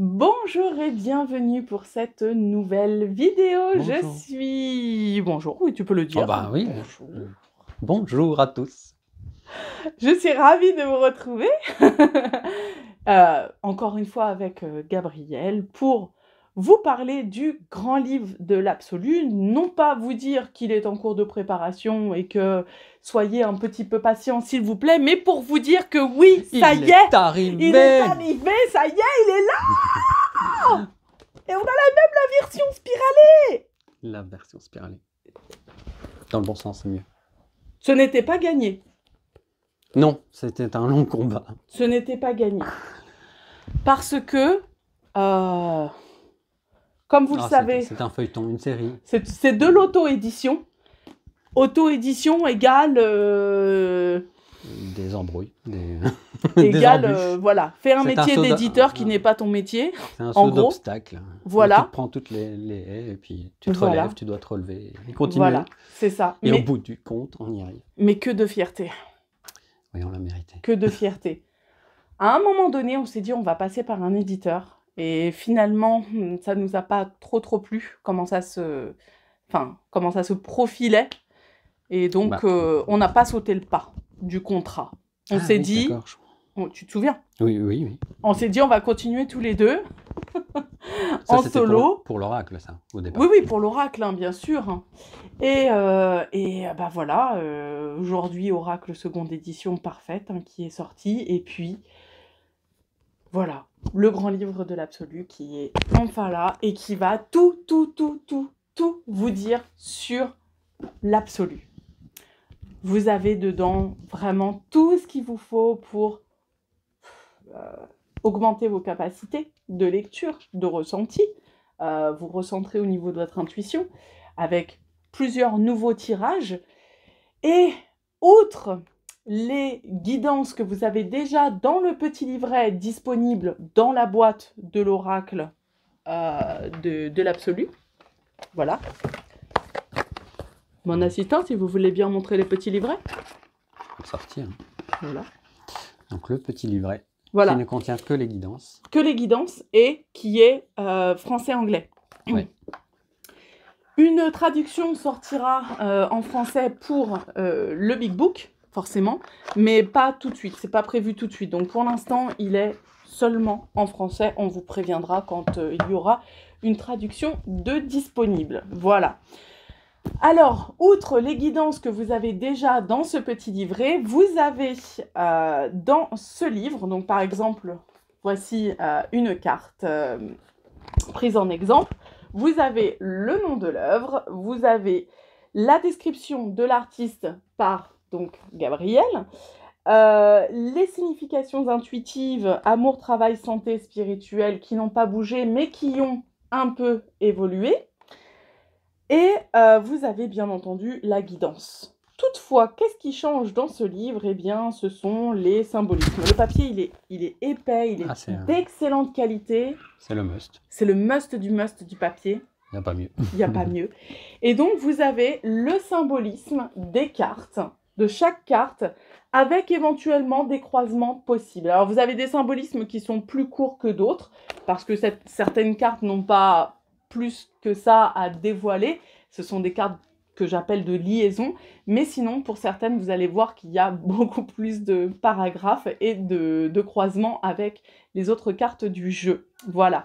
Bonjour et bienvenue pour cette nouvelle vidéo. Je suis... Bonjour, oui, tu peux le dire. Oh bah oui. Bonjour. à tous. Je suis ravie de vous retrouver, euh, encore une fois avec euh, Gabriel, pour vous parlez du grand livre de l'absolu, non pas vous dire qu'il est en cours de préparation et que soyez un petit peu patient s'il vous plaît, mais pour vous dire que oui, ça y est, est il est arrivé, ça y est, il est là Et on a la même la version spiralée La version spiralée. Dans le bon sens, c'est mieux. Ce n'était pas gagné. Non, c'était un long combat. Ce n'était pas gagné. Parce que... Euh, comme vous le ah, savez. C'est un feuilleton, une série. C'est de l'auto-édition. Auto-édition égale. Euh, des embrouilles. Des... égale, euh, voilà. Faire un métier d'éditeur qui n'est pas ton métier. C'est un saut Voilà. tu prends toutes les, haies et puis tu te relèves, tu dois te relever et continuer. Voilà, c'est ça. Et au bout du compte, on y arrive. Mais que de fierté. Oui, on l'a mérité. Que de fierté. à un moment donné, on s'est dit, on va passer par un éditeur et finalement, hmm, ça nous a pas trop trop plu comment ça se, enfin comment ça se profilait. Et donc, bah. euh, on n'a pas sauté le pas du contrat. On ah s'est dit, tu te souviens Oui, oui, oui. On s'est dit, on va continuer tous les deux en solo. Pour, l'oracle, ça, au départ. Oui, oui, pour l'oracle, hein, bien sûr. Hein. Et, euh, et euh, bah, voilà, aujourd'hui, Oracle seconde édition parfaite hein, qui est sortie. Et puis, voilà, le grand livre de l'absolu qui est enfin là et qui va tout, tout, tout, tout, tout vous dire sur l'absolu. Vous avez dedans vraiment tout ce qu'il vous faut pour euh, augmenter vos capacités de lecture, de ressenti. Euh, vous recentrer au niveau de votre intuition avec plusieurs nouveaux tirages. Et outre les guidances que vous avez déjà dans le petit livret disponible dans la boîte de l'oracle euh, de, l'absolu. Voilà. Mon assistant, si vous voulez bien montrer les petits livrets. Sortir. Voilà. Donc le petit livret. Voilà. Qui ne contient que les guidances. Que les guidances et qui est euh, français-anglais. Oui. Une traduction sortira euh, en français pour le Big Book forcément, mais pas tout de suite, c'est pas prévu tout de suite. Donc pour l'instant, il est seulement en français, on vous préviendra quand euh, il y aura une traduction de disponible. Voilà. Alors, outre les guidances que vous avez déjà dans ce petit livret, vous avez euh, dans ce livre, donc par exemple, voici euh, une carte prise en exemple, vous avez le nom de l'œuvre, vous avez la description de l'artiste par donc Gabriel. Euh, les significations intuitives, amour, travail, santé, spirituel, qui n'ont pas bougé, mais qui ont un peu évolué. Et euh, vous avez bien entendu la guidance. Toutefois, qu'est-ce qui change dans ce livre Eh bien, ce sont les symbolismes. Le papier, il est, il est épais, il est, ah, est d'excellente qualité. C'est le must. C'est le must du must du papier. Il n'y a pas mieux. Il n'y a pas mieux. Et donc, vous avez le symbolisme des cartes de chaque carte avec éventuellement des croisements possibles. Alors vous avez des symbolismes qui sont plus courts que d'autres parce que certaines cartes n'ont pas plus que ça à dévoiler. Ce sont des cartes que j'appelle de liaison, mais sinon pour certaines vous allez voir qu'il y a beaucoup plus de paragraphes et de croisements avec les autres cartes du jeu. Voilà.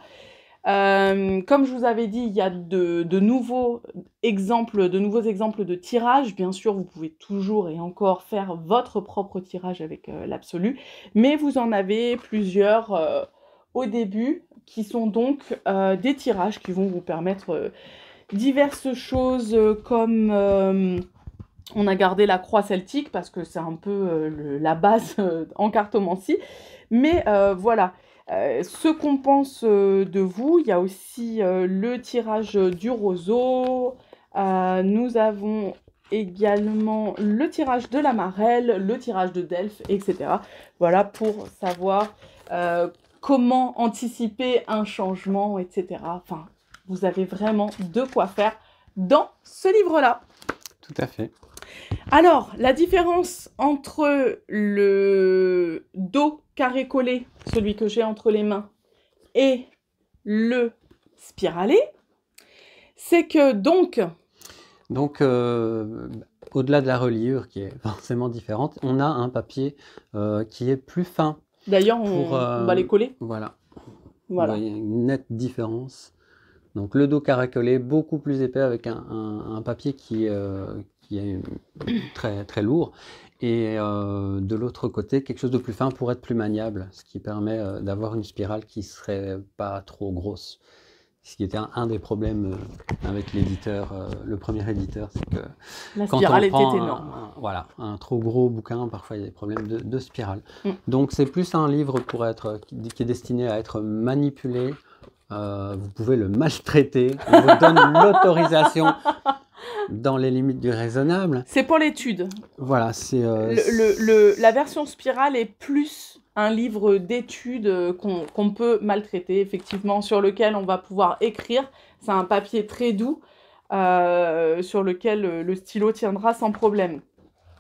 Euh, comme je vous avais dit, il y a de, nouveaux exemples, de nouveaux exemples de tirages. Bien sûr, vous pouvez toujours et encore faire votre propre tirage avec euh, l'absolu, mais vous en avez plusieurs euh, au début qui sont donc des tirages qui vont vous permettre diverses choses comme on a gardé la croix celtique parce que c'est un peu la base en cartomancie. Mais voilà, euh, ce qu'on pense euh, de vous, il y a aussi euh, le tirage du roseau. nous avons également le tirage de la marelle, le tirage de Delphes, etc. Voilà pour savoir comment anticiper un changement, etc. Enfin, vous avez vraiment de quoi faire dans ce livre-là. Tout à fait. Alors, la différence entre le dos carré collé, celui que j'ai entre les mains, et le spiralé, c'est que donc... Donc, euh, au-delà de la reliure qui est forcément différente, on a un papier euh, qui est plus fin. D'ailleurs, euh, on, va les coller. Voilà. Voilà. Il y a une nette différence. Donc le dos carré collé, beaucoup plus épais avec un, papier qui, qui est euh, très, très lourd, et euh, de l'autre côté, quelque chose de plus fin pour être plus maniable, ce qui permet euh, d'avoir une spirale qui ne serait pas trop grosse. Ce qui était un, des problèmes avec l'éditeur, le premier éditeur, c'est que la quand spirale on prend était énorme. voilà, un trop gros bouquin, parfois il y a des problèmes de, spirale. Mm. Donc c'est plus un livre pour être, qui, qui est destiné à être manipulé. vous pouvez le maltraiter. On vous donne l'autorisation dans les limites du raisonnable. C'est pour l'étude. Voilà, c'est. Euh, le, le, la version spirale est plus un livre d'études euh, qu'on peut maltraiter, effectivement, sur lequel on va pouvoir écrire. C'est un papier très doux euh, sur lequel le stylo tiendra sans problème.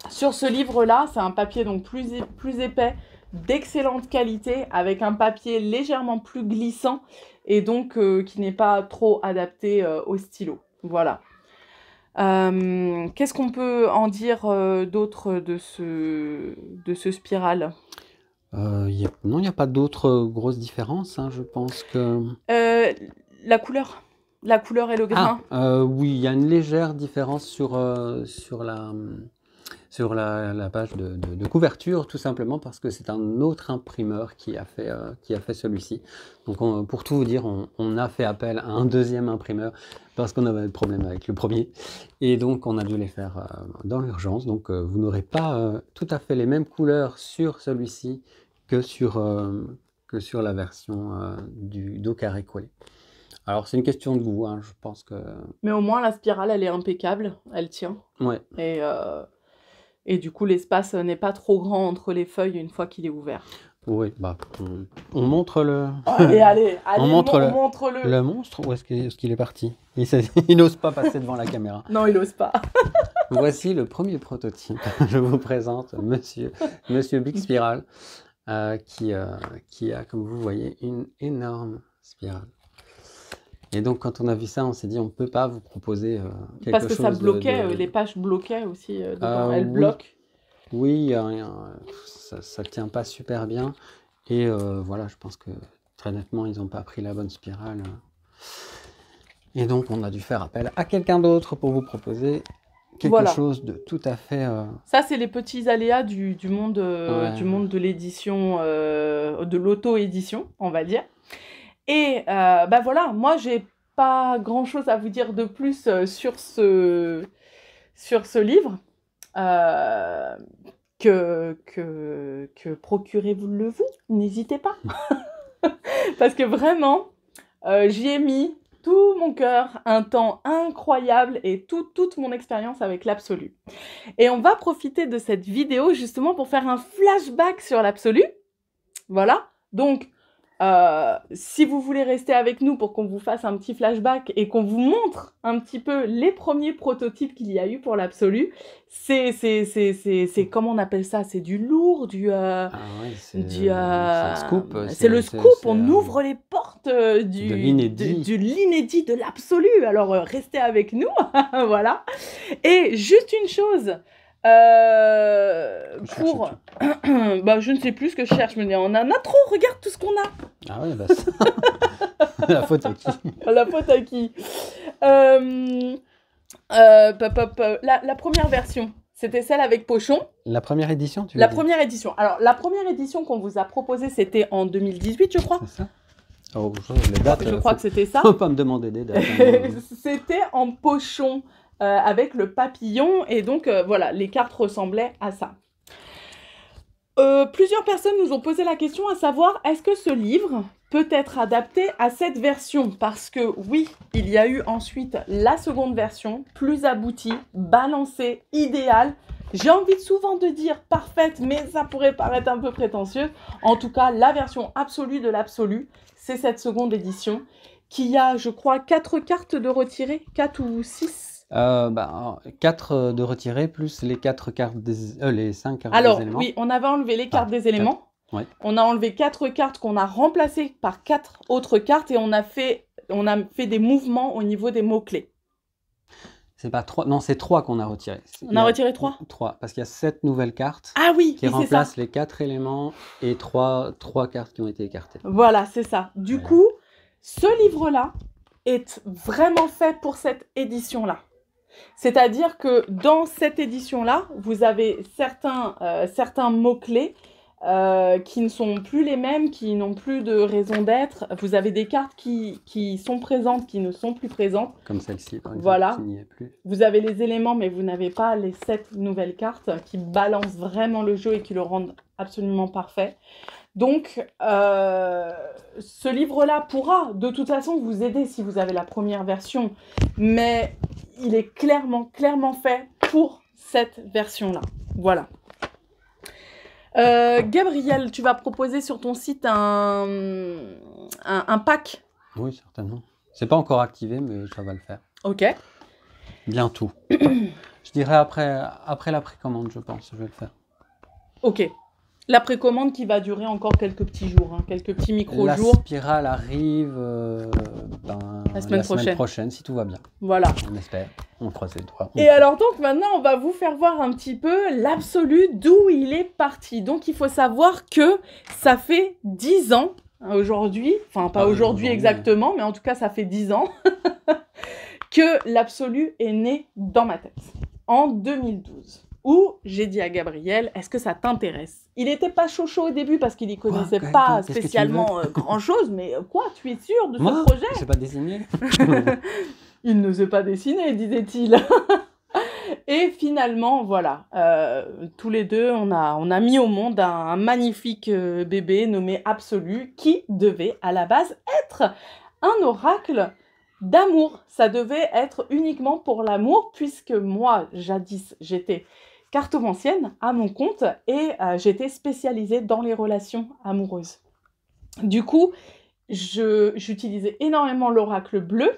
Sur ce livre-là, c'est un papier donc plus, plus épais, d'excellente qualité, avec un papier légèrement plus glissant et donc qui n'est pas trop adapté au stylo. Voilà. Euh, qu'est-ce qu'on peut en dire euh, d'autre de ce, de ce spirale euh, Non, il n'y a pas d'autres grosses différences, hein, je pense que... la couleur la couleur et le grain ah, Oui, il y a une légère différence sur, sur la, sur la, page de, couverture, tout simplement parce que c'est un autre imprimeur qui a fait, euh, fait celui-ci. Donc pour tout vous dire, on, a fait appel à un deuxième imprimeur parce qu'on avait des problèmes avec le premier. Et donc on a dû les faire euh, dans l'urgence. Donc euh, vous n'aurez pas tout à fait les mêmes couleurs sur celui-ci que sur, que sur la version du dos carré collé. Alors c'est une question de goût, hein. je pense que. Mais au moins la spirale, elle est impeccable, elle tient. Ouais. Et et du coup, l'espace n'est pas trop grand entre les feuilles une fois qu'il est ouvert. Oui, bah, on montre le. Allez, allez, on montre, le, le... monstre ou est-ce qu'il est, parti Il, n'ose pas passer devant la caméra. Non, il n'ose pas. Voici le premier prototype. Je vous présente Monsieur, monsieur Big Spiral, euh, qui, euh, qui a, comme vous voyez, une énorme spirale. Et donc, quand on a vu ça, on s'est dit, on ne peut pas vous proposer euh, quelque chose. Parce que ça bloquait, euh, les pages bloquaient aussi. Euh, ah Elles oui. bloquent. Oui, ça ne tient pas super bien. Et voilà, je pense que très nettement, ils n'ont pas pris la bonne spirale. Et donc, on a dû faire appel à quelqu'un d'autre pour vous proposer quelque chose de tout à fait. Ça, c'est les petits aléas du, monde, du monde de l'édition, de l'auto-édition, on va dire. Et ben voilà, moi j'ai pas grand chose à vous dire de plus euh, sur ce, sur ce livre. Euh, que, que, que procurez-vous-le vous, n'hésitez pas. Parce que vraiment, j'y ai mis tout mon cœur, un temps incroyable et tout, toute mon expérience avec l'absolu. Et on va profiter de cette vidéo justement pour faire un flashback sur l'absolu. Voilà, donc euh, si vous voulez rester avec nous pour qu'on vous fasse un petit flashback et qu'on vous montre un petit peu les premiers prototypes qu'il y a eu pour l'absolu, c'est c'est comment on appelle ça C'est du lourd, du c'est scoop. C'est le scoop. On ouvre les portes euh, du de l'inédit de, de l'absolu. Alors euh, restez avec nous, voilà. Et juste une chose. Euh, pour. Bah, je ne sais plus ce que je cherche, mais on en a trop, regarde tout ce qu'on a. Ah ouais, bah, La faute à qui La faute à qui euh, euh, La, première version, c'était celle avec Pochon. La première édition, La première édition. Alors, la première édition qu'on vous a proposée, c'était en 2018, je crois. C'est ça oh, je crois que c'était ça. pas me demander des dates. Hein, c'était en pochon. Euh, avec le papillon. Et donc, euh, voilà, les cartes ressemblaient à ça. Euh, plusieurs personnes nous ont posé la question à savoir est-ce que ce livre peut être adapté à cette version Parce que oui, il y a eu ensuite la seconde version, plus aboutie, balancée, idéale. J'ai envie souvent de dire parfaite, mais ça pourrait paraître un peu prétentieux. En tout cas, la version absolue de l'absolu, c'est cette seconde édition qui a, je crois, quatre cartes de retirer, 4 ou 6 euh, 4 bah, euh, de retirer plus les cartes euh, les 5 cartes Alors, des éléments. Alors oui, on avait enlevé les cartes ah, des éléments. On a enlevé 4 cartes qu'on a remplacées par 4 autres cartes et on a fait, on a fait des mouvements au niveau des mots-clés. C'est pas 3, non, c'est 3 qu'on a retiré. On a, retiré 3 3, parce qu'il y a 7 nouvelles cartes ah qui remplacent les 4 éléments et 3, cartes qui ont été écartées. Voilà, c'est ça. Du coup, ce livre-là est vraiment fait pour cette édition-là. C'est-à-dire que dans cette édition-là, vous avez certains, euh, certains mots-clés euh, qui ne sont plus les mêmes, qui n'ont plus de raison d'être. Vous avez des cartes qui, sont présentes, qui ne sont plus présentes. Comme celle-ci, par exemple. Voilà. Vous avez les éléments, mais vous n'avez pas les sept nouvelles cartes qui balancent vraiment le jeu et qui le rendent absolument parfait. Donc, euh, ce livre-là pourra de toute façon vous aider si vous avez la première version, mais il est clairement, clairement fait pour cette version-là. Voilà. Euh, Gabriel, tu vas proposer sur ton site un, un, un pack Oui, certainement. C'est pas encore activé, mais ça va le faire. Ok. Bientôt. je dirais après, après la précommande, je pense, je vais le faire. Ok. La précommande qui va durer encore quelques petits jours, hein, quelques petits micro-jours. La spirale arrive euh, ben, la, semaine, prochaine. si tout va bien. Voilà. On espère, on croise les doigts. Et alors donc maintenant, on va vous faire voir un petit peu l'absolu d'où il est parti. Donc il faut savoir que ça fait 10 ans hein, aujourd'hui, enfin pas ah, aujourd'hui exactement, mais en tout cas ça fait 10 ans que l'absolu est né dans ma tête, en 2012 où j'ai dit à Gabriel, est-ce que ça t'intéresse Il n'était pas chaud chaud au début parce qu'il n'y connaissait pas spécialement euh, grand-chose, mais euh, quoi, tu es sûr de ce projet Je ne sais pas dessiner. il ne sait pas dessiner, disait-il. Et finalement, voilà, euh, tous les deux, on a, on a mis au monde un, magnifique bébé nommé Absolu qui devait à la base être un oracle d'amour. Ça devait être uniquement pour l'amour, puisque moi, jadis, j'étais cartomancienne à mon compte et euh, j'étais spécialisée dans les relations amoureuses. Du coup, j'utilisais énormément l'oracle bleu,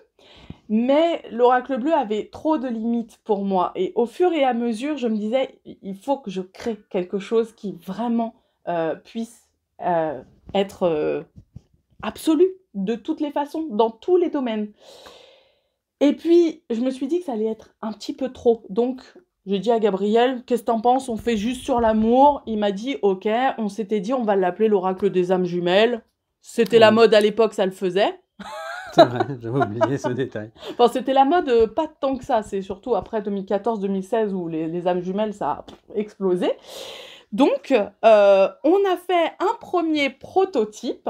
mais l'oracle bleu avait trop de limites pour moi. Et au fur et à mesure, je me disais, il faut que je crée quelque chose qui vraiment euh, puisse euh, être absolu de toutes les façons, dans tous les domaines. Et puis, je me suis dit que ça allait être un petit peu trop. Donc, j'ai dit à Gabriel, qu'est-ce que t'en penses On fait juste sur l'amour. Il m'a dit, ok, on s'était dit, on va l'appeler l'oracle des âmes jumelles. C'était la mode à l'époque, ça le faisait. C'est vrai, j'avais oublié ce détail. Enfin, c'était la mode, euh, pas tant que ça. C'est surtout après 2014-2016 où les, âmes jumelles, ça a explosé. Donc, euh, on a fait un premier prototype.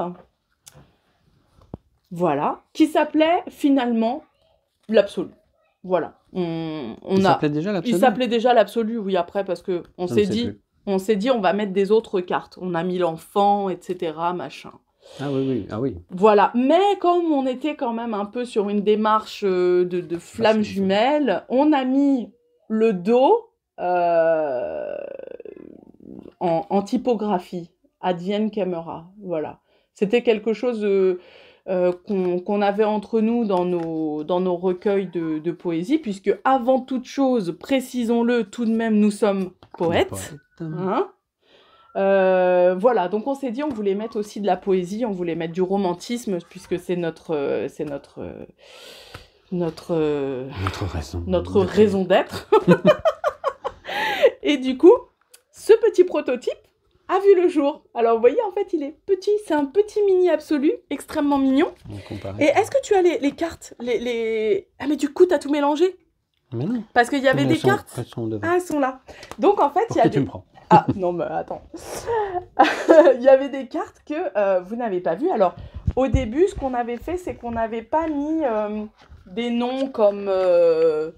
Voilà, qui s'appelait finalement l'absolu. Voilà on, il a. S'appelait déjà il s'appelait déjà l'absolu, oui, après, parce que on ah, s'est dit, on s'est dit, on va mettre des autres cartes. On a mis l'enfant, etc., machin. Ah oui, oui, ah oui. Voilà. Mais comme on était quand même un peu sur une démarche euh, de, ah, flamme jumelle, on a mis le dos euh, en, typographie, Adienne Camera. Voilà. C'était quelque chose. De, euh, qu'on avait entre nous dans nos, dans nos recueils de, poésie, puisque avant toute chose, précisons-le tout de même, nous sommes poètes. Hein. Euh, voilà, donc on s'est dit on voulait mettre aussi de la poésie, on voulait mettre du romantisme, puisque c'est notre... Euh, c'est notre notre, notre raison d'être. et du coup, ce petit prototype, a vu le jour. Alors vous voyez, en fait, il est petit, c'est un petit mini absolu, extrêmement mignon. Et est-ce que tu as les, cartes les, les, Ah mais du coup, t'as tout mélangé Mais non. Parce qu'il y avait des cartes. sont Ah, elles sont là. Donc en fait, il y a... Des... tu me prends Ah non, mais attends. il y avait des cartes que euh, vous n'avez pas vues. Alors au début, ce qu'on avait fait, c'est qu'on n'avait pas mis euh, des noms comme... Euh,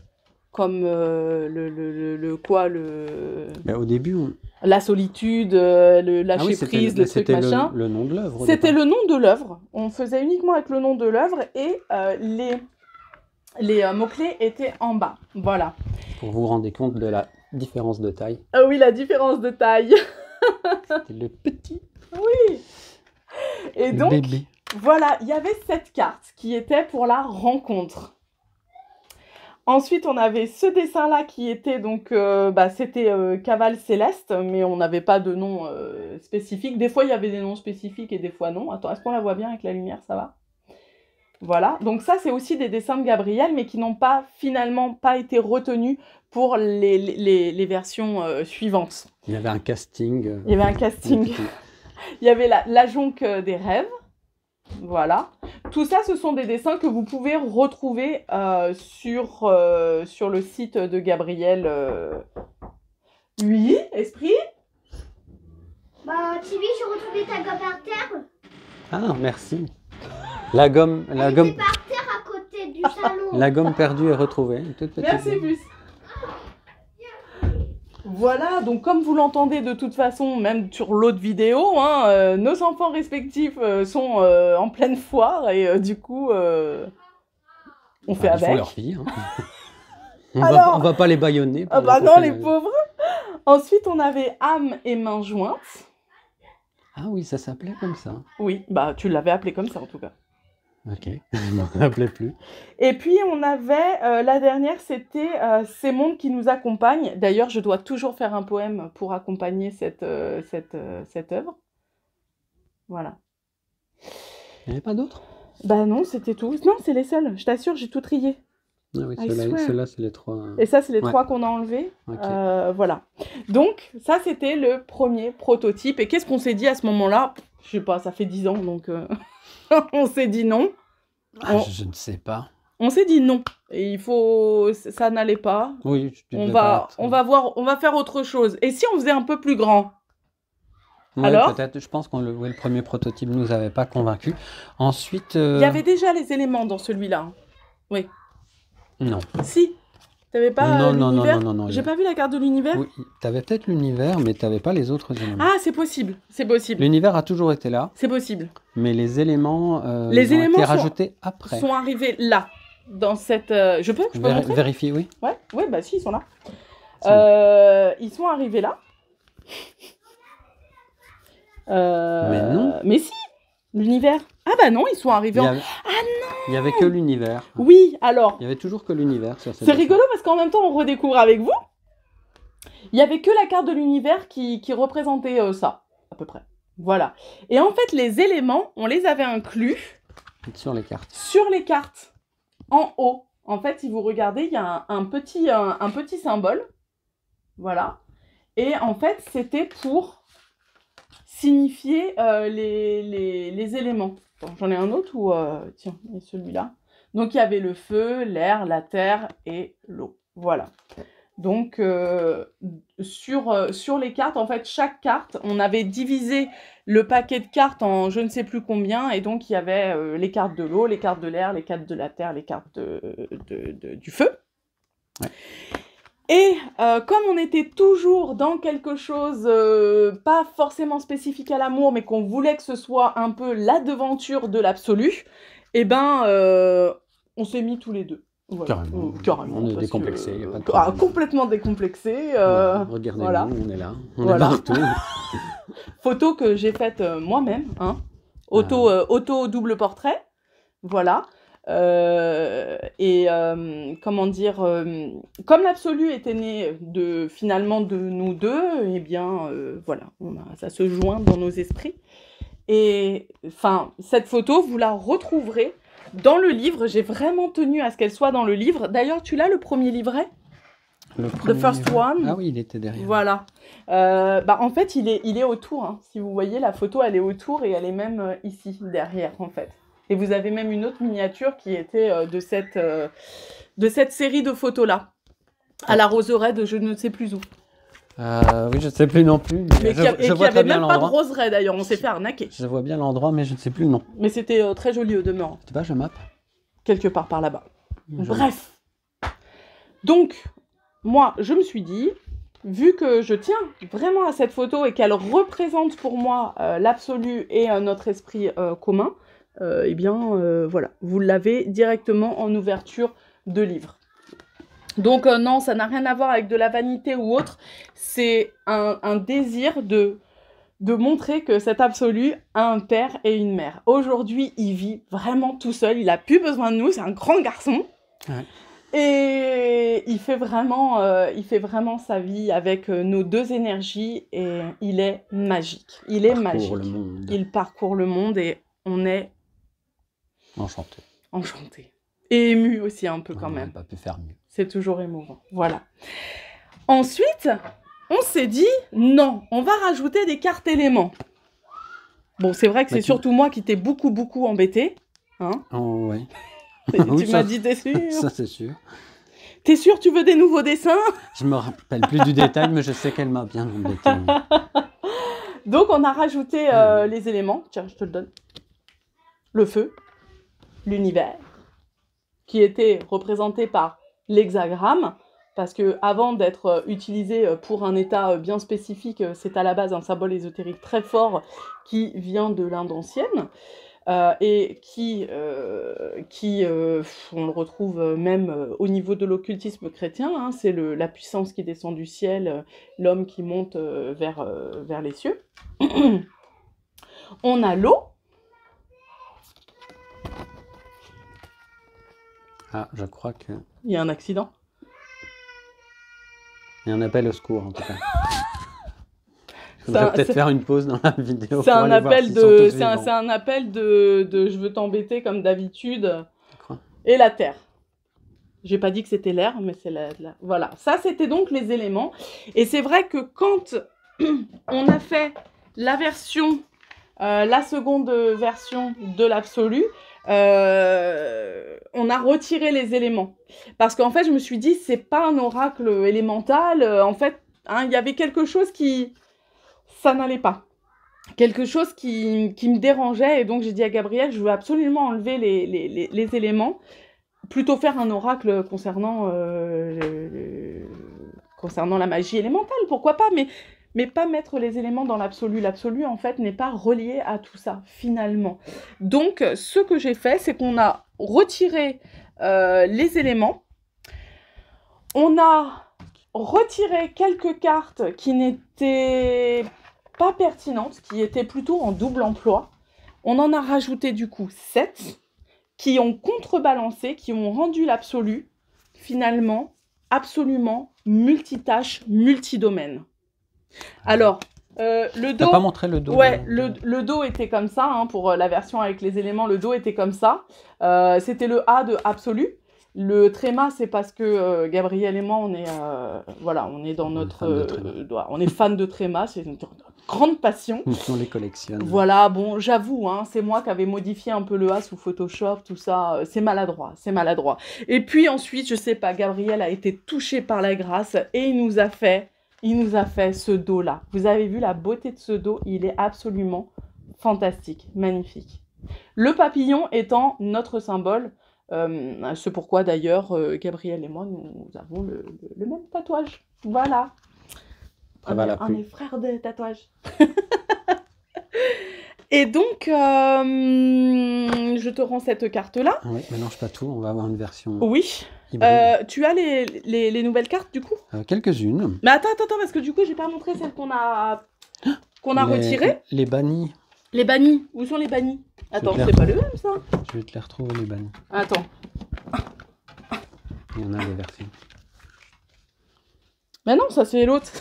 comme le, le, le, quoi le... Mais au début, la solitude, euh, le lâcher ah prise, le truc machin. C'était le nom de l'œuvre. C'était le nom de l'œuvre. On faisait uniquement avec le nom de l'œuvre et euh, les, les euh, mots-clés étaient en bas. Voilà. Pour vous rendre compte de la différence de taille. Ah oui, la différence de taille. C'était le petit. Oui. Et donc, voilà, il y avait cette carte qui était pour la rencontre. Ensuite, on avait ce dessin-là qui était donc, euh, bah, c'était euh, Cavale Céleste, mais on n'avait pas de nom euh, spécifique. Des fois, il y avait des noms spécifiques et des fois non. Attends, est-ce qu'on la voit bien avec la lumière Ça va Voilà. Donc ça, c'est aussi des dessins de Gabriel, mais qui n'ont pas finalement pas été retenus pour les, versions suivantes. Il y avait un casting. Il y avait un casting. il y avait la jonque des rêves. Voilà. Tout ça, ce sont des dessins que vous pouvez retrouver euh, sur, euh, sur le site de Gabriel. Euh. Oui, esprit Bah, Tibi, j'ai retrouvé ta gomme par terre. Ah, merci. La gomme, la gomme, la gomme perdue est retrouvée. Merci, voilà, donc comme vous l'entendez de toute façon, même sur l'autre vidéo, hein, euh, nos enfants respectifs euh, sont euh, en pleine foire et du coup, on bah, fait avec. Ils font leur fille. Hein. on, Alors... va, on va pas les baïonner. Ah bah non, les pauvres. Ensuite, on avait âme et main jointes. Ah oui, ça s'appelait comme ça. Oui, bah tu l'avais appelé comme ça en tout cas. Ok, je m'en rappelais plus. Et puis on avait, euh, la dernière c'était euh, Ces mondes qui nous accompagnent. D'ailleurs, je dois toujours faire un poème pour accompagner cette, euh, cette, cette œuvre. Voilà. Il n'y avait pas d'autres Bah non, c'était tout. Non, c'est les seuls, je t'assure, j'ai tout trié. Ah oui, ceux-là, c'est les trois. Hein. Et ça, c'est les trois qu'on a enlevés. voilà. Donc, ça, c'était le premier prototype. Et qu'est-ce qu'on s'est dit à ce moment-là Je sais pas, ça fait dix ans, donc on s'est dit non. Ah, on... Je ne sais pas. On s'est dit non. Et il faut, ça n'allait pas. Oui, on va, on va voir, on va faire autre chose. Et si on faisait un peu plus grand oui, Alors peut-être. Je pense qu'on le, premier prototype nous avait pas convaincu. Ensuite, il y euh, avait déjà les éléments dans celui-là. Oui. Non. Si. T'avais pas euh, l'univers J'ai pas vu la carte de l'univers. Oui, t'avais peut-être l'univers, mais t'avais pas les autres éléments. Ah, c'est possible, c'est possible. L'univers a toujours été là. C'est possible. Mais les éléments, euh, les ont été rajoutés après. Sont arrivés là, dans cette. Euh, je peux, je peux oui. Ouais, ouais, bah si, ils sont là. Ils sont, là. Ils sont arrivés là. mais non. Mais si, L'univers Ah bah non, ils sont arrivés Ah non Il n'y avait que l'univers. Oui, alors... Il y avait toujours que l'univers sur cette C'est rigolo parce qu'en même temps, on redécouvre avec vous. Il n'y avait que la carte de l'univers qui, représentait euh, ça, à peu près. Voilà. Et en fait, les éléments, on les avait inclus... Sur les cartes. Sur les cartes. En haut. En fait, si vous regardez, il y a un, petit, un petit symbole. Voilà. Et en fait, c'était pour signifier euh, les, éléments. J'en ai un autre ou euh, tiens, a celui-là. Donc il y avait le feu, l'air, la terre et l'eau. Voilà. Donc euh, sur, sur, les cartes, en fait, chaque carte, on avait divisé le paquet de cartes en je ne sais plus combien, et donc il y avait les cartes de l'eau, les cartes de l'air, les cartes de la terre, les cartes de, du feu. Ouais. Et euh, comme on était toujours dans quelque chose, euh, pas forcément spécifique à l'amour, mais qu'on voulait que ce soit un peu la devanture de l'absolu, eh ben, euh, on s'est mis tous les deux. Carrément. On est décomplexé. Ah, complètement décomplexé. regardez on est là. On est partout. Photo que j'ai faite moi-même. Hein. Auto, ah. auto double portrait. Voilà. Euh, et euh, comment dire, euh, comme l'absolu était né de finalement de nous deux, et eh bien voilà, ça se joint dans nos esprits. Et enfin, cette photo, vous la retrouverez dans le livre. J'ai vraiment tenu à ce qu'elle soit dans le livre. D'ailleurs, tu l'as le premier livret. Le first one. Ah oui, il était derrière. Voilà. bah, en fait, il est, il est autour. Hein. Si vous voyez la photo, elle est autour et elle est même ici, derrière, en fait. Et vous avez même une autre miniature qui était euh, de, cette, euh, de cette série de photos-là, à la roseraie de je ne sais plus où. Euh, oui, je ne sais plus non plus. Mais, et qui n'avait avait même pas de roseraie d'ailleurs, on s'est fait arnaquer. Je vois bien l'endroit, mais je ne sais plus le nom. Mais c'était très joli au demeurant. Tu vois, je map Quelque part par là-bas. Bref. Donc, moi, je me suis dit, vu que je tiens vraiment à cette photo et qu'elle représente pour moi l'absolu et notre esprit commun, euh, eh bien euh, voilà, vous l'avez directement en ouverture de livre. Donc euh, non, ça n'a rien à voir avec de la vanité ou autre, c'est un, désir de, de montrer que cet absolu a un père et une mère. Aujourd'hui, il vit vraiment tout seul, il n'a plus besoin de nous, c'est un grand garçon. Et il fait, vraiment, il fait vraiment sa vie avec nos deux énergies et il est magique. Il est magique. Il parcourt le monde et on est Enchanté. Enchanté. Et ému aussi un peu quand même. – on même. pas pu faire mieux. C'est toujours émouvant. Voilà. Ensuite, on s'est dit, non, on va rajouter des cartes éléments. Bon, c'est vrai que c'est surtout moi qui t'ai beaucoup, beaucoup embêté. Hein oh, ah oui. tu m'as dit, t'es Ça, c'est sûr. T'es sûr, tu veux des nouveaux dessins Je me rappelle plus du détail, mais je sais qu'elle m'a bien embêté. Donc, on a rajouté euh, ah les éléments. Tiens, je te le donne. Le feu, l'univers, qui était représenté par l'hexagramme, parce que avant d'être euh, utilisé euh, pour un état euh, bien spécifique, c'est à la base un symbole ésotérique très fort qui vient de l'Inde ancienne. et qui, qui on le retrouve même au niveau de l'occultisme chrétien, hein, c'est la puissance qui descend du ciel, l'homme qui monte vers, vers les cieux. on a l'eau, Ah, je crois que. Il y a un accident. Il y a un appel au secours en tout cas. Je voudrais peut-être faire une pause dans la vidéo. C'est un, appel de, c'est un, appel de, je veux t'embêter comme d'habitude. Et la terre. J'ai pas dit que c'était l'air, mais c'est la, Voilà, ça c'était donc les éléments. Et c'est vrai que quand on a fait la version euh, la seconde version de l'absolu, euh, on a retiré les éléments. Parce qu'en fait, je me suis dit, c'est pas un oracle élémental. Euh, en fait, hein, il y avait quelque chose qui. Ça n'allait pas. Quelque chose qui, me dérangeait. Et donc, j'ai dit à Gabriel, je veux absolument enlever les, éléments. Plutôt faire un oracle concernant, concernant la magie élémentale, pourquoi pas. Mais mais pas mettre les éléments dans l'absolu. L'absolu, en fait, n'est pas relié à tout ça, finalement. Donc, ce que j'ai fait, c'est qu'on a retiré euh, les éléments. On a retiré quelques cartes qui n'étaient pas pertinentes, qui étaient plutôt en double emploi. On en a rajouté du coup sept qui ont contrebalancé, qui ont rendu l'absolu finalement absolument multitâche, multidomaine. Ah Alors, euh, le dos. pas montré le dos. Ouais, le, dos était comme ça hein, pour euh, la version avec les éléments. Le dos était comme ça. Euh, c'était le A de absolu. Le tréma, c'est parce que Gabriel et moi, on est voilà, on est dans notre, on est fan de tréma. C'est notre grande passion. On les collectionne. Voilà, bon, j'avoue, hein, c'est moi qui avais modifié un peu le A sous Photoshop, tout ça. C'est maladroit, c'est maladroit. Et puis ensuite, je sais pas, Gabriel a été touché par la grâce et il nous a fait il nous a fait ce dos-là. Vous avez vu la beauté de ce dos, il est absolument fantastique, magnifique. Le papillon étant notre symbole, ce euh, c'est pourquoi d'ailleurs euh, Gabriel et moi, nous, avons le, même tatouage. Voilà. on est frères de tatouage. Et donc, euh, je te rends cette carte-là. Ah oui, mélange pas tout, on va avoir une version. Oui. Euh, tu as les, les, nouvelles cartes du coup euh, Quelques-unes. Mais attends, attends, attends, parce que du coup, j'ai pas montré celles qu'on a, ah qu'on a les, Les bannis. Les bannis Où sont les bannis Attends, c'est pas le même ça Je vais te les retrouver, les bannis. Attends. Il y en a des versions. Mais non, ça c'est l'autre.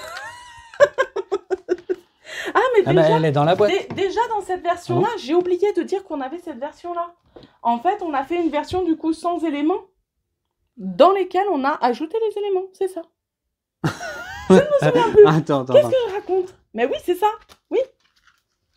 Ah, ah, mais déjà, est dans la boîte. déjà dans cette version-là, oh. j'ai oublié de dire qu'on avait cette version-là. En fait, on a fait une version du coup sans éléments, dans lesquels on a ajouté les éléments, c'est ça. je me souviens plus. Qu'est-ce que je raconte Mais oui, c'est ça. Oui,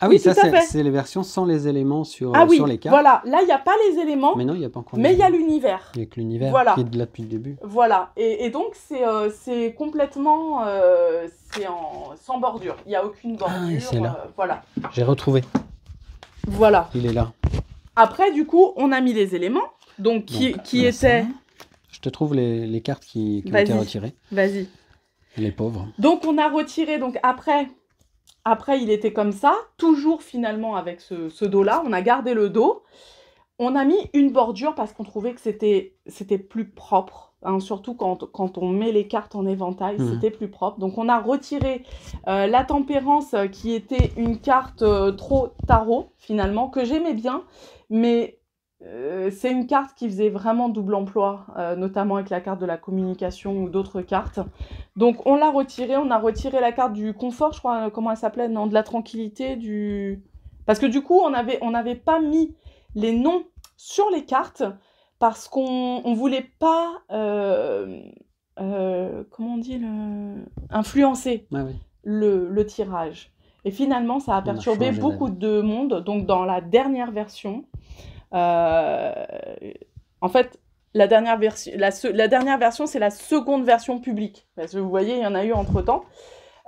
ah oui, ça c'est les versions sans les éléments sur, ah euh, les cartes. Voilà, là il n'y a pas les éléments. Mais non, il n'y a pas encore. Mais il y a l'univers. Avec l'univers voilà. qui est de là depuis le début. Voilà, et, donc c'est euh, complètement euh, c'est sans bordure. Il n'y a aucune ah, bordure. Ah, là. voilà. J'ai retrouvé. Voilà. Il est là. Après, du coup, on a mis les éléments. Donc qui, étaient. Je te trouve les, cartes qui, qui ont été retirées. Vas-y. Les pauvres. Donc on a retiré, donc après, après, il était comme ça, toujours finalement avec ce, dos-là. On a gardé le dos. On a mis une bordure parce qu'on trouvait que c'était, plus propre. Hein. surtout quand, on met les cartes en éventail, mmh. c'était plus propre. Donc on a retiré euh, la tempérance euh, qui était une carte euh, trop tarot finalement, que j'aimais bien, mais euh, c'est une carte qui faisait vraiment double emploi, euh, notamment avec la carte de la communication ou d'autres cartes. Donc on l'a retirée, on a retiré la carte du confort, je crois, euh, comment elle s'appelait Non, de la tranquillité, du... Parce que du coup, on n'avait on pas mis les noms sur les cartes parce qu'on ne voulait pas... on dit le... Influencer le, tirage. Et finalement, ça a perturbé beaucoup de monde. Donc dans la dernière version, euh, en fait, la dernière, version, la, dernière version, c'est la seconde version publique. Parce que vous voyez, il y en a eu entre-temps.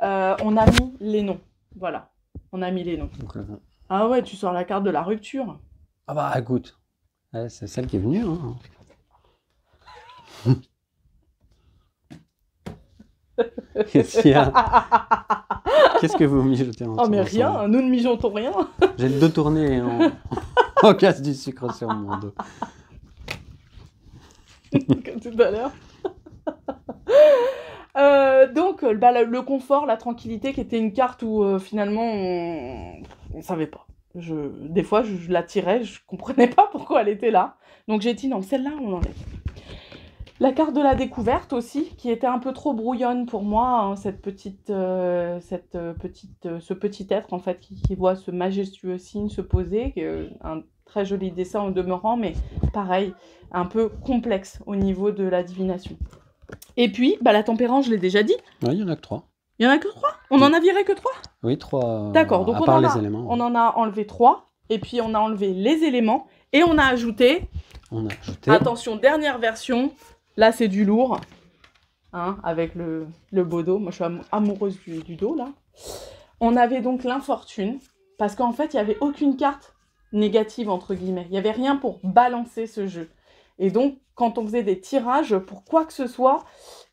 Euh, on a mis les noms. Voilà, on a mis les noms. Euh, ah ouais, tu sors la carte de la rupture. Ah bah écoute, c'est celle qui est venue. Hein. Qu'est-ce qu'il y a Qu'est-ce que vous mijotez en Oh mais rien, nous ne mijotons rien. J'ai deux tournées hein. En on casse du sucre sur mon dos. Comme tout à l'heure. Euh, donc, euh, bah, le, confort, la tranquillité, qui était une carte où euh, finalement on ne savait pas. Je, des fois, je, je, la tirais, je comprenais pas pourquoi elle était là. Donc j'ai dit non, celle-là, on l'enlève. La carte de la découverte aussi, qui était un peu trop brouillonne pour moi, hein, cette petite, euh, cette euh, petite, euh, ce petit être en fait qui, voit ce majestueux signe se poser, un très joli dessin en demeurant, mais pareil, un peu complexe au niveau de la divination. Et puis, bah, la tempérance, je l'ai déjà dit. Oui, il y en a que trois. Il y en a que trois On en a viré que trois Oui, trois. D'accord, donc on, en a, on en a enlevé trois, et puis on a enlevé les éléments, et on a ajouté. On a ajouté. Attention, dernière version, Là, c'est du lourd, hein, avec le, le beau dos. Moi, je suis amoureuse du, du, dos, là. On avait donc l'infortune, parce qu'en fait, il n'y avait aucune carte négative, entre guillemets. Il n'y avait rien pour balancer ce jeu. Et donc, quand on faisait des tirages pour quoi que ce soit,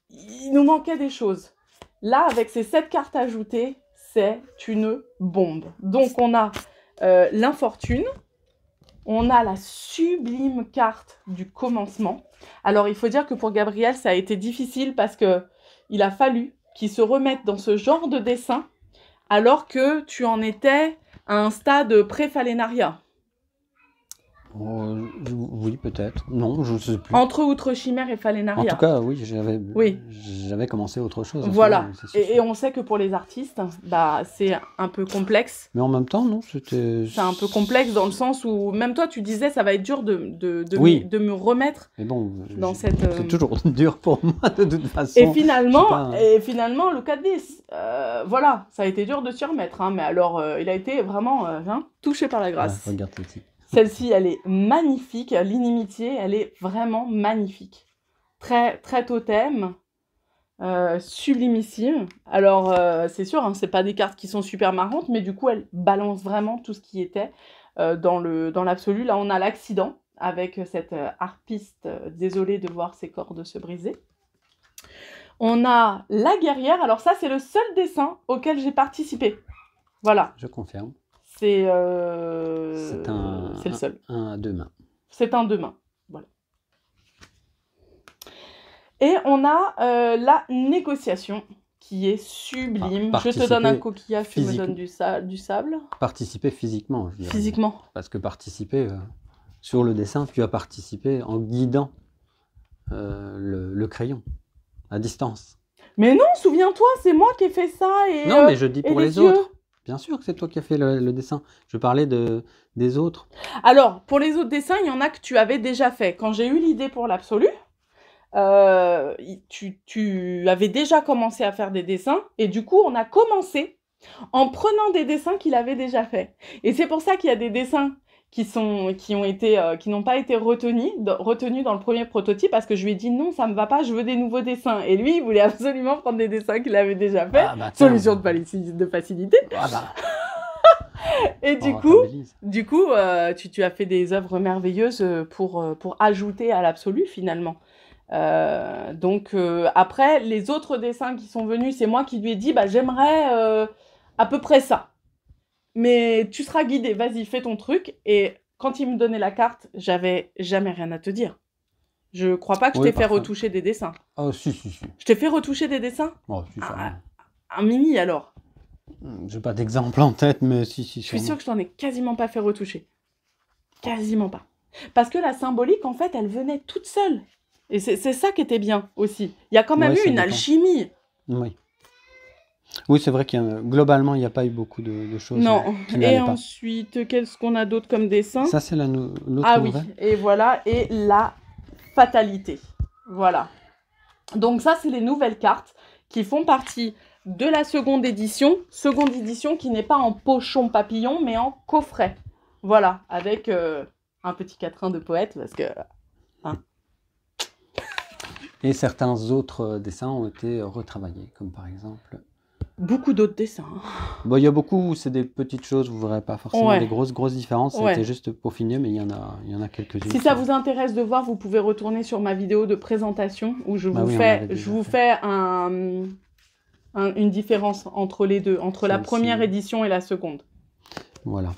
il nous manquait des choses. Là, avec ces sept cartes ajoutées, c'est une bombe. Donc, on a euh, l'infortune, on a la sublime carte du commencement. Alors il faut dire que pour Gabriel, ça a été difficile parce que il a fallu qu'il se remette dans ce genre de dessin alors que tu en étais à un stade pré euh, oui, peut-être. Non, je sais plus. Entre Outre Chimère et Fallenaria En tout cas, oui, j'avais oui. j'avais commencé autre chose. Voilà. et, on sait que pour les artistes, bah, c'est un peu complexe. Mais en même temps, non, c'était. C'est un peu complexe dans le sens où même toi, tu disais, ça va être dur de, de, de, me, de me remettre. Mais bon, dans cette. C'est euh, toujours dur pour moi de toute façon. Et finalement, et finalement, le euh, 4-10, voilà, ça a été dur de s'y remettre. Hein, mais alors, il a été vraiment hein, touché par la grâce. regarde le celle-ci, elle est magnifique. L'inimitié, elle est vraiment magnifique. Très, très totem. Euh, sublimissime. Alors, euh, c'est sûr, hein, c'est pas des cartes qui sont super marrantes, mais du coup, elle balance vraiment tout ce qui était euh, dans l'absolu. Là, on a l'accident avec cette euh, harpiste désolée de voir ses cordes se briser. On a la guerrière. Alors ça, c'est le seul dessin auquel j'ai participé. Voilà. Je confirme. Euh, c'est le seul. Un, un C'est un demain. Voilà. Et on a euh, la négociation qui est sublime. je te donne un coquillage, tu me donnes du, sable. Participer physiquement. physiquement. Parce que participer euh, sur le dessin, tu as participé en guidant le, crayon à distance. Mais non, souviens-toi, c'est moi qui ai fait ça. Et, non, mais je dis pour les autres. Bien sûr que c'est toi qui as fait le, dessin. Je parlais des autres. Alors, pour les autres dessins, il y en a que tu avais déjà fait. Quand j'ai eu l'idée pour l'absolu, euh, tu, tu, avais déjà commencé à faire des dessins. Et du coup, on a commencé en prenant des dessins qu'il avait déjà fait. Et c'est pour ça qu'il y a des dessins qui sont qui ont été euh, qui n'ont pas été retenus retenus dans le premier prototype parce que je lui ai dit non ça me va pas je veux des nouveaux dessins et lui il voulait absolument prendre des dessins qu'il avait déjà fait ah, bah, solution de, facilité ah, bah. et bah, du coup du euh, coup tu, tu, as fait des œuvres merveilleuses euh, pour pour ajouter à l'absolu finalement donc après les autres dessins qui sont venus c'est moi qui lui ai dit bah j'aimerais à peu près ça mais tu seras guidé, vas-y, fais ton truc. Et quand il me donnait la carte, j'avais jamais rien à te dire. Je crois pas que je t'ai fait retoucher des dessins. Ah, oh, si, si, si. Je t'ai fait retoucher des dessins oh, si, ça, ah, un, mini alors hmm, J'ai pas d'exemple en tête, mais si, si. Je suis sûre sûr que je t'en ai quasiment pas fait retoucher. Quasiment pas. Parce que la symbolique, en fait, elle venait toute seule. Et c'est ça qui était bien aussi. Il y a quand même eu une alchimie. Oui. Oui, c'est vrai qu'il globalement, il n'y a pas eu beaucoup de, de choses. Non. Euh, et ensuite, qu'est-ce qu'on a d'autre comme dessin Ça, c'est l'autre Ah oui, et voilà, et la fatalité. Voilà. Donc ça, c'est les nouvelles cartes qui font partie de la seconde édition. Seconde édition qui n'est pas en pochon papillon, mais en coffret. Voilà, avec euh, un petit quatrain de poète, parce que... Hein. Et certains autres euh, dessins ont été retravaillés, comme par exemple beaucoup d'autres dessins. Hein. Bon, il y a beaucoup, c'est des petites choses, vous ne verrez pas forcément des grosses, grosses différences. C'était juste finir mais il y en a, il y en a quelques-unes. Si ça vous intéresse de voir, vous pouvez retourner sur ma vidéo de présentation où je bah vous fais, je vous fais un, une différence entre les deux, entre la première édition et la seconde. Voilà.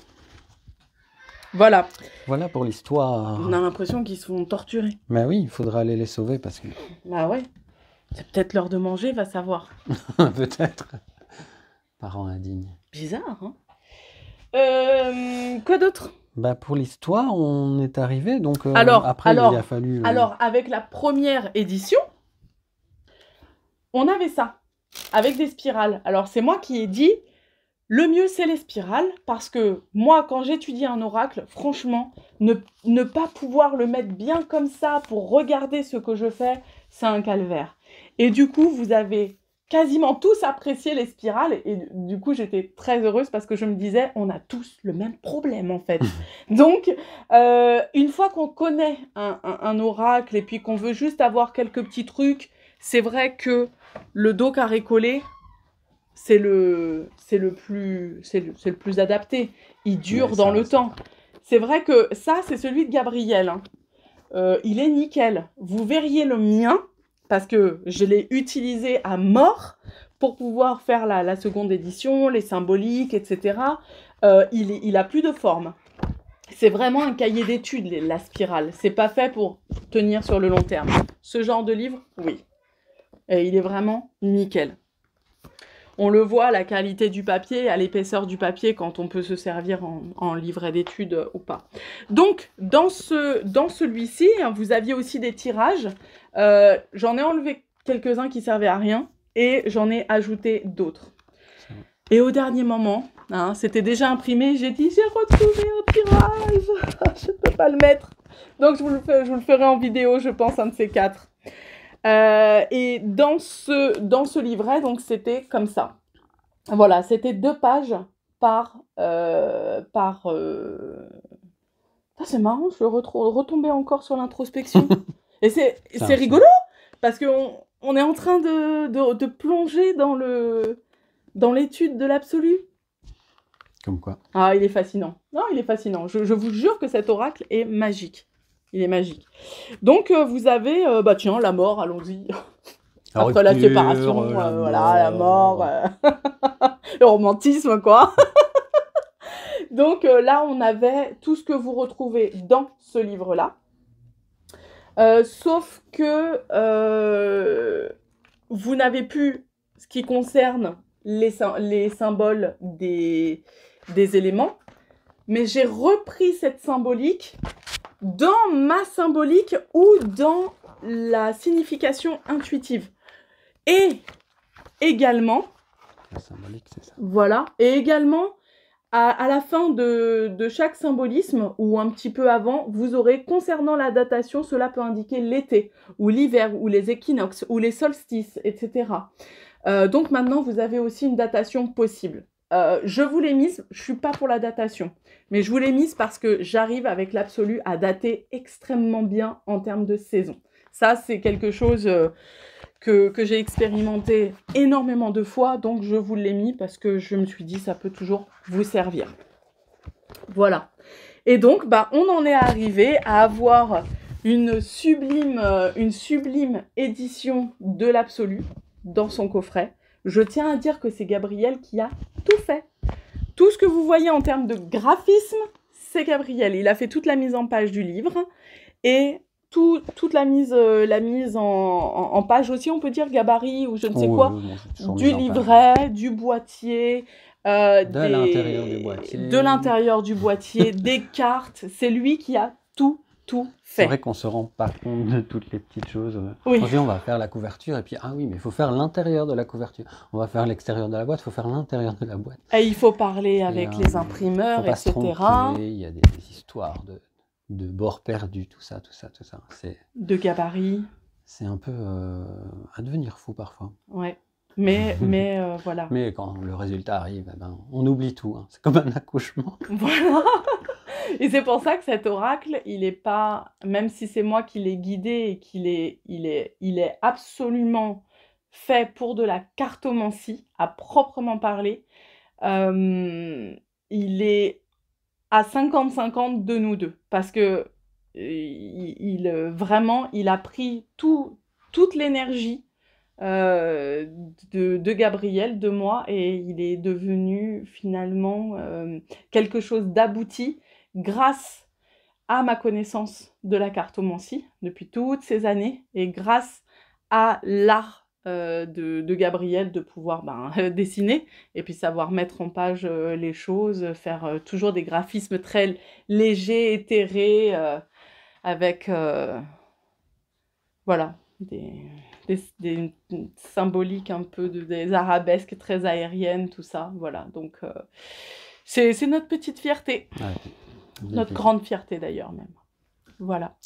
Voilà. Voilà pour l'histoire. On a l'impression qu'ils se font torturer. Mais bah oui, il faudra aller les sauver parce que. Bah ouais. C'est peut-être l'heure de manger, va savoir. peut-être parents indignes. Bizarre, hein euh, Quoi d'autre bah pour l'histoire, on est arrivé, donc euh, alors, après il a fallu. Euh, alors avec la première édition, on avait ça, avec des spirales. Alors c'est moi qui ai dit, le mieux c'est les spirales, parce que moi quand j'étudie un oracle, franchement, ne, ne pas pouvoir le mettre bien comme ça pour regarder ce que je fais, c'est un calvaire. Et du coup, vous avez quasiment tous apprécié les spirales et du coup j'étais très heureuse parce que je me disais on a tous le même problème en fait. Donc euh, une fois qu'on connaît un, oracle et puis qu'on veut juste avoir quelques petits trucs, c'est vrai que le dos carré collé c'est le c'est le plus c'est le, plus adapté. Il dure dans le temps. C'est vrai que ça c'est celui de Gabriel. Hein. Euh, il est nickel. Vous verriez le mien parce que je l'ai utilisé à mort pour pouvoir faire la, seconde édition, les symboliques, etc. Euh, il, il a plus de forme. C'est vraiment un cahier d'études, la spirale. C'est pas fait pour tenir sur le long terme. Ce genre de livre, oui. Et il est vraiment nickel. On le voit, la qualité du papier, à l'épaisseur du papier, quand on peut se servir en, livret d'études ou pas. Donc, dans, ce, dans celui-ci, vous aviez aussi des tirages. Euh, j'en ai enlevé quelques-uns qui servaient à rien et j'en ai ajouté d'autres. Et au dernier moment, hein, c'était déjà imprimé, j'ai dit j'ai retrouvé un tirage, je ne peux pas le mettre. Donc je le, je vous le ferai en vidéo, je pense, un de ces quatre. Euh, et dans ce, dans ce livret, donc c'était comme ça. Voilà, c'était deux pages par... Euh, par euh, ah, c'est marrant, je retombée encore sur l'introspection. et c'est rigolo, parce qu'on on est en train de, de, de plonger dans le dans l'étude de l'absolu. Comme quoi. Ah, il est fascinant. Non, il est fascinant. Je, je vous jure que cet oracle est magique. Il est magique. Donc, euh, vous avez, euh, bah tiens, la mort, allons-y. Après la séparation, euh, voilà, la mort, le romantisme, quoi. Donc là, on avait tout ce que vous retrouvez dans ce livre-là. sauf que vous n'avez plus ce qui concerne les, les symboles des, des éléments, mais j'ai repris cette symbolique dans ma symbolique ou dans la signification intuitive. Et également... Voilà. Et également, à, la fin de, chaque symbolisme, ou un petit peu avant, vous aurez, concernant la datation, cela peut indiquer l'été, ou l'hiver, ou les équinoxes, ou les solstices, etc. Euh, donc maintenant, vous avez aussi une datation possible. Euh, je vous l'ai mise, je ne suis pas pour la datation, mais je vous l'ai mise parce que j'arrive avec l'absolu à dater extrêmement bien en termes de saison. Ça, c'est quelque chose euh, que, que j'ai expérimenté énormément de fois, donc je vous l'ai mis parce que je me suis dit ça peut toujours vous servir. Voilà. Et donc, bah, on en est arrivé à avoir une sublime, euh, une sublime édition de l'absolu dans son coffret. Je tiens à dire que c'est Gabriel qui a tout fait. Tout ce que vous voyez en termes de graphisme, c'est Gabriel. Il a fait toute la mise en page du livre et toute la mise, euh, la mise en, page aussi, on peut dire gabarit ou je ne sais oh, quoi, du livret, du boîtier, euh, de du boîtier, de l'intérieur du boîtier des cartes. C'est lui qui a tout tout fait. C'est vrai qu'on se rend pas compte de toutes les petites choses. on va faire la couverture et puis ah oui, mais il faut faire l'intérieur de la couverture. On va faire l'extérieur de la boîte, il faut faire l'intérieur de la boîte. Et il faut parler avec les imprimeurs, etc. il y a des, histoires de, de bords perdus, tout ça, tout ça, tout ça. C'est de gabarit. C'est un peu euh, à devenir fou parfois. Ouais. Mais, mais euh, voilà. Mais quand le résultat arrive, eh ben, on oublie tout. Hein. C'est comme un accouchement. Voilà. et c'est pour ça que cet oracle, il est pas, même si c'est moi qui l'ai guidé et qu'il est, il est, il est absolument fait pour de la cartomancie à proprement parler, euh, il est à 50-50 de nous deux parce que euh, il, vraiment il a pris tout, toute l'énergie euh, de, Gabriel, de moi, et il est devenu finalement quelque chose d'abouti grâce à ma connaissance de la cartomancie depuis toutes ces années et grâce à l'art euh, de, de, Gabriel de pouvoir ben, dessiner et puis savoir mettre en page euh, les choses, faire euh, toujours des graphismes très légers, éthérés, avec voilà des, symboliques un peu de, des arabesques très aériennes, tout ça. Voilà, donc c'est notre petite fierté. Notre grande fierté d'ailleurs même. Voilà.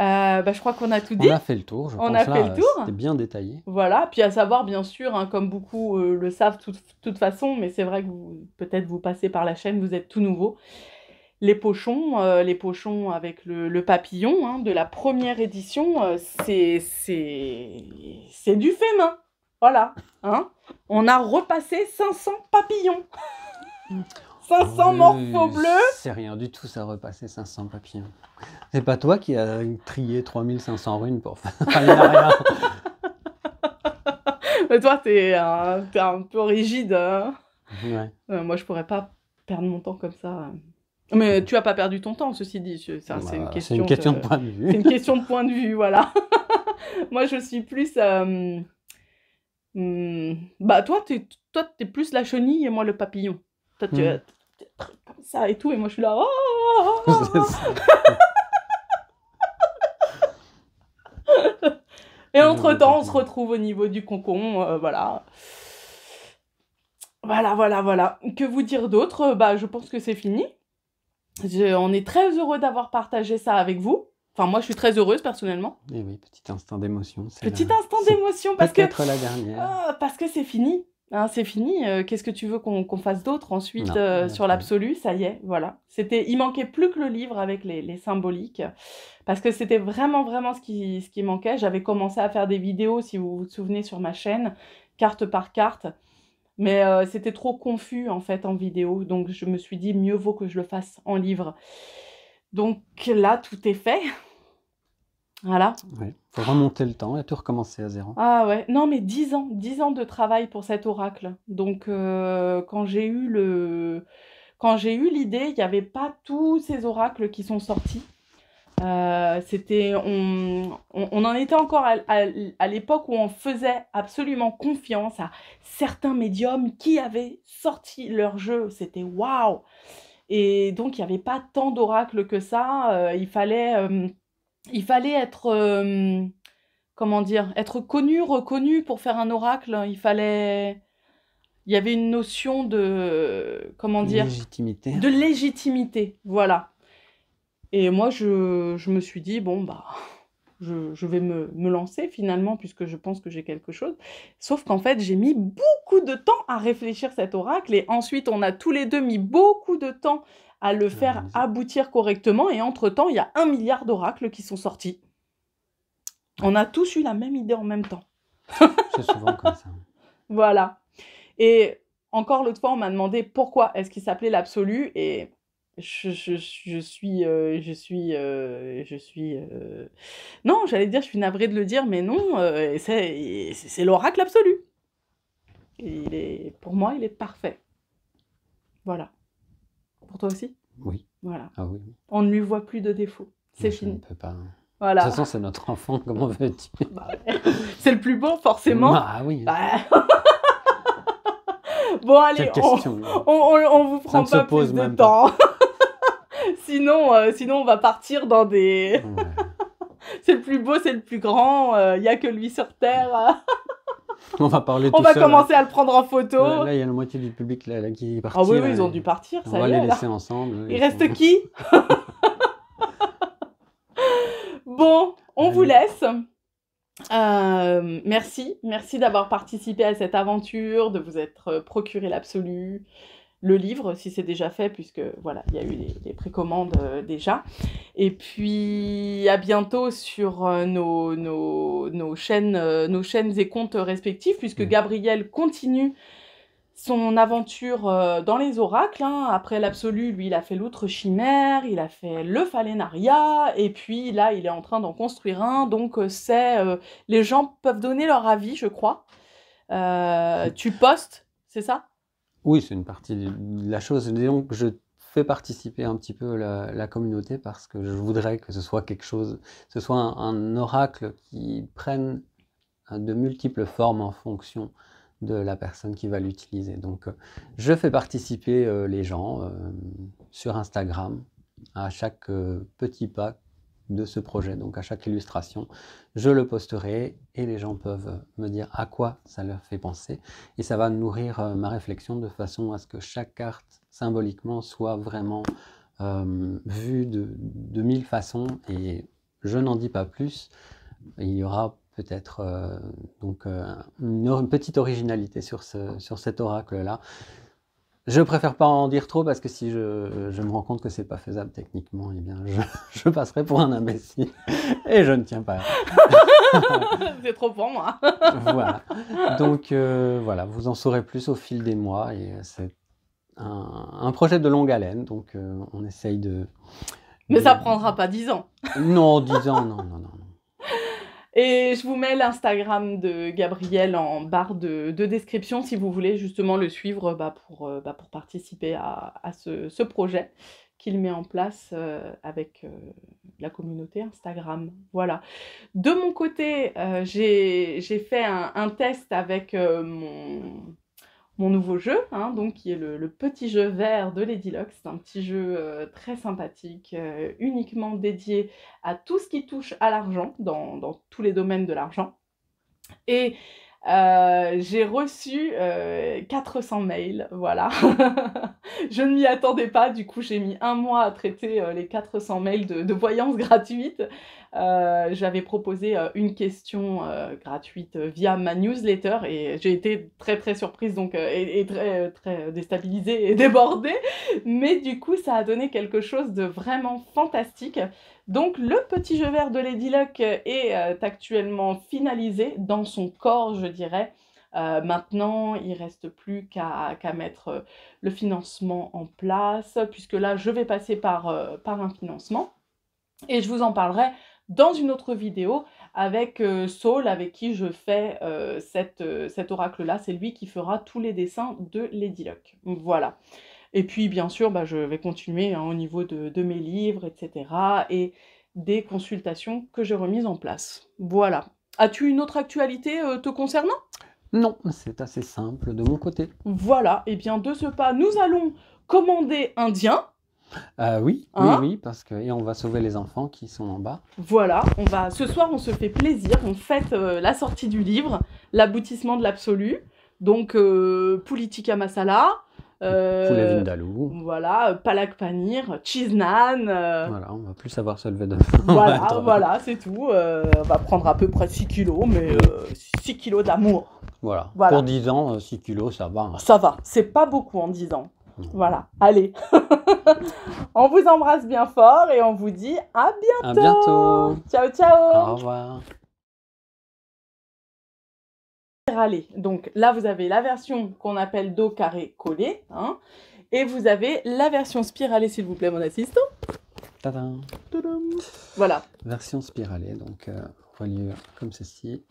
Euh, bah, je crois qu'on a tout dit. On a fait le tour, je On a fait le tour. C'était bien détaillé. Voilà, puis à savoir, bien sûr, hein, comme beaucoup euh, le savent de toute, façon, mais c'est vrai que peut-être vous passez par la chaîne, vous êtes tout nouveau. Les pochons, euh, les pochons avec le, papillon hein, de la première édition, c'est, c'est, c'est du fait main. Voilà. Hein On a repassé 500 papillons. 500 oui, morphos bleus. C'est rien du tout, ça repasser 500 papillons. C'est pas toi qui as trié 3500 runes pour faire rien. Mais toi, t'es un, es un peu rigide. Hein. Euh, moi, je pourrais pas perdre mon temps comme ça. Mais tu as pas perdu ton temps, ceci dit. C'est bah, une, question de, point de vue. C'est une question de point de vue, voilà. moi, je suis plus. Euh, hmm, bah, toi, t'es plus la chenille et moi, le papillon tu hmm. as des trucs comme ça et tout. Et moi, je suis là. Oh, oh, oh, et entre-temps, on se retrouve au niveau du concon. Euh, voilà. Voilà, voilà, voilà. Que vous dire d'autre euh, bah, Je pense que c'est fini. on est très heureux d'avoir partagé ça avec vous. Enfin, moi, je suis très heureuse personnellement. Eh petit instant d'émotion. Petit instant d'émotion parce que. la dernière. Ah, parce que c'est fini. Hein, c'est fini. Euh, qu'est-ce que tu veux qu'on fasse d'autre ensuite euh, sur l'absolu Ça y est, voilà. C'était, il manquait plus que le livre avec les, symboliques, parce que c'était vraiment vraiment ce qui, manquait. J'avais commencé à faire des vidéos, si vous vous souvenez, sur ma chaîne, carte par carte, mais euh, c'était trop confus en fait en vidéo, donc je me suis dit mieux vaut que je le fasse en livre. Donc là, tout est fait. Voilà. Il faut remonter le temps et tout recommencer à zéro. Ah ouais, non mais dix ans, dix ans de travail pour cet oracle. Donc euh, quand j'ai eu le... Quand j'ai eu l'idée, il n'y avait pas tous ces oracles qui sont sortis. Euh, c'était, on, en était encore à, l'époque où on faisait absolument confiance à certains médiums qui avaient sorti leur jeu. C'était waouh Et donc, il n'y avait pas tant d'oracles que ça. Euh, il fallait il fallait être, euh, comment dire, être connu, reconnu pour faire un oracle. Il fallait, il y avait une notion de, comment dire, légitimité. de légitimité, voilà. Et moi, je, me suis dit, bon, bah, je, vais me, me, lancer finalement puisque je pense que j'ai quelque chose. Sauf qu'en fait, j'ai mis beaucoup de temps à réfléchir cet oracle et ensuite on a tous les deux mis beaucoup de temps à le faire aboutir correctement. Et entre-temps, il y a un milliard d'oracles qui sont sortis. On a tous eu la même idée en même temps. C'est souvent comme ça. Voilà. Et encore l'autre fois, on m'a demandé pourquoi est-ce qu'il s'appelait l'absolu. Et je, je, suis, je suis, euh, je suis. Euh, euh, non, j'allais dire, je suis navrée de le dire, mais non, c'est l'oracle absolu. il est, pour moi, il est parfait. Voilà toi aussi Oui. Voilà. Ah on ne lui voit plus de défauts. C'est fini. Je ne pas. De toute façon, c'est notre enfant, comment veux-tu bah C'est le plus beau, forcément. Ah oui. Bah. bon, allez, on, on, on, vous prend pas plus de temps. sinon, euh, sinon, on va partir dans des... c'est le plus beau, c'est le plus grand, il euh, n'y a que lui sur Terre. On va parler On va hein. commencer à le prendre en photo. Là, il y a la moitié du public qui est Ah oui, ils ont dû partir. On va les laisser ensemble. Il reste qui Bon, on vous laisse. Euh, merci, merci d'avoir participé à cette aventure, de vous être procuré l'absolu, le livre, si c'est déjà fait, puisque voilà, il y a eu les, précommandes euh, déjà. Et puis à bientôt sur euh, nos, nos, chaînes, euh, nos chaînes et comptes respectifs, puisque mm. Gabriel continue son aventure dans les oracles. Hein. Après l'absolu, lui, il a fait l'outre chimère, il a fait le phalénaria, et puis là, il est en train d'en construire un. Donc c'est les gens peuvent donner leur avis, je crois. tu postes, c'est ça oui, c'est une partie de la chose. Disons que je fais participer un petit peu la, communauté parce que je voudrais que ce soit quelque chose, ce soit un, oracle qui prenne euh, de multiples formes en fonction de la personne qui va l'utiliser. Donc, euh, je fais participer euh, les gens sur Instagram à chaque petit pas de ce projet. Donc à chaque illustration, je le posterai et les gens peuvent me dire à quoi ça leur fait penser. Et ça va nourrir euh, ma réflexion de façon à ce que chaque carte symboliquement soit vraiment euh, vue de, mille façons. Et je n'en dis pas plus. Il y aura peut-être euh, donc une, petite originalité sur, ce, sur cet oracle-là. Je préfère pas en dire trop parce que si je, me rends compte que c'est pas faisable techniquement, eh bien je, passerai pour un imbécile et je ne tiens pas. c'est trop pour moi. voilà. Donc euh, voilà, vous en saurez plus au fil des mois et euh, c'est un, projet de longue haleine, donc euh, on essaye de. Mais ça prendra pas dix ans. non, dix ans, non, non, non. Et je vous mets l'Instagram de Gabriel en barre de, description si vous voulez justement le suivre bah, euh, bah, pour, participer à, ce, projet qu'il met en place euh, avec euh, la communauté Instagram. Voilà. De mon côté, j'ai fait un, test avec mon mon nouveau jeu, hein, donc qui est le, petit jeu vert de Lady C'est un petit jeu euh, très sympathique, euh, uniquement dédié à tout ce qui touche à l'argent, dans, dans tous les domaines de l'argent. Et euh, j'ai reçu 400 euh, mails, voilà. je ne m'y attendais pas, du coup j'ai mis un mois à traiter euh, les 400 mails de, de voyance gratuite. J'avais proposé une question gratuite via ma newsletter et j'ai été très très surprise donc, et, et, très, très déstabilisée et débordée. Mais du coup ça a donné quelque chose de vraiment fantastique. Donc le petit jeu vert de Lady est euh, actuellement finalisé dans son corps, je dirais. Euh, maintenant, il reste plus qu'à mettre euh, le financement en place, puisque là, je vais passer par, un financement. Et je vous en parlerai dans une autre vidéo avec Saul, avec qui je fais cet oracle-là. C'est lui qui fera tous les dessins de Lady Luck. Voilà. Et puis, bien sûr, bah, je vais continuer hein, au niveau de, mes livres, etc. et des consultations que j'ai remises en place. Voilà. As-tu une autre actualité euh, te concernant Non, c'est assez simple de mon côté. Voilà. Et eh bien, de ce pas, nous allons commander indien. Euh, oui, oui, hein oui, parce que et on va sauver les enfants qui sont en bas. Voilà, on va ce soir on se fait plaisir, on fête euh, la sortie du livre, l'aboutissement de l'absolu. Donc euh, Politica Masala, euh, Poulet vindalou, Voilà, Palak Panir, Cheese Naan. Euh, voilà, on va plus savoir se lever de Voilà, voilà, c'est tout. Euh, on va prendre à peu près 6 kilos, mais 6 kilos d'amour. Voilà. Pour 10 ans, 6 kilos, ça va. Hein. Ça va. C'est pas beaucoup en 10 ans. Voilà. Allez. on vous embrasse bien fort et on vous dit à bientôt. À bientôt. Ciao, ciao. Au revoir. Donc là, vous avez la version qu'on appelle dos carré collé, hein, et vous avez la version spiralée, s'il vous plaît, mon assistant. Voilà. Version spiralée, donc euh, reliure comme ceci.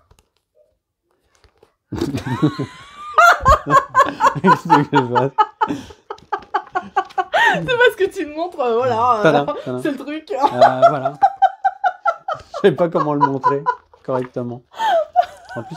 C'est parce que tu me montres, euh, voilà, euh, c'est le truc. Euh, voilà. savais pas comment le montrer correctement. En plus,